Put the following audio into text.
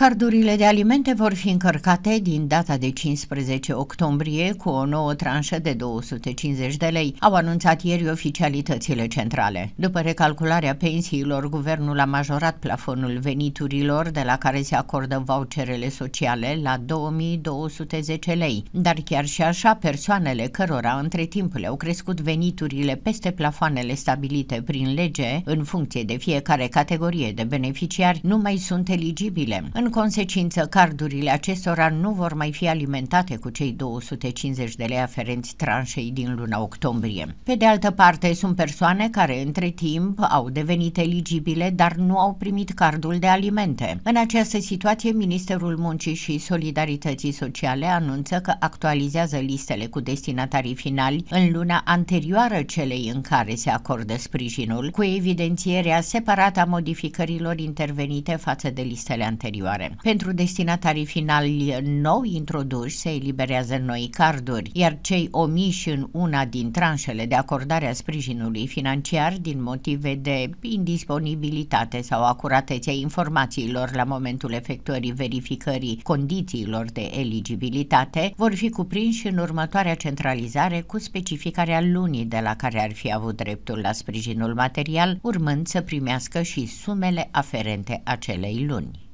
Cardurile de alimente vor fi încărcate din data de 15 octombrie cu o nouă tranșă de 250 de lei, au anunțat ieri oficialitățile centrale. După recalcularea pensiilor, guvernul a majorat plafonul veniturilor de la care se acordă voucherele sociale la 2210 lei, dar chiar și așa persoanele cărora între timp le-au crescut veniturile peste plafoanele stabilite prin lege, în funcție de fiecare categorie de beneficiari, nu mai sunt eligibile. În în consecință, cardurile acestora nu vor mai fi alimentate cu cei 250 de lei aferenți tranșei din luna octombrie. Pe de altă parte, sunt persoane care între timp au devenit eligibile, dar nu au primit cardul de alimente. În această situație, Ministerul Muncii și Solidarității Sociale anunță că actualizează listele cu destinatarii finali în luna anterioară celei în care se acordă sprijinul, cu evidențierea separată a modificărilor intervenite față de listele anterioare viitoare. Pentru destinatarii finali nou introduși se eliberează noi carduri, iar cei omiși în una din tranșele de acordare a sprijinului financiar din motive de indisponibilitate sau acuratețea informațiilor la momentul efectuării verificării condițiilor de eligibilitate vor fi cuprinși în următoarea centralizare cu specificarea lunii de la care ar fi avut dreptul la sprijinul material, urmând să primească și sumele aferente acelei luni.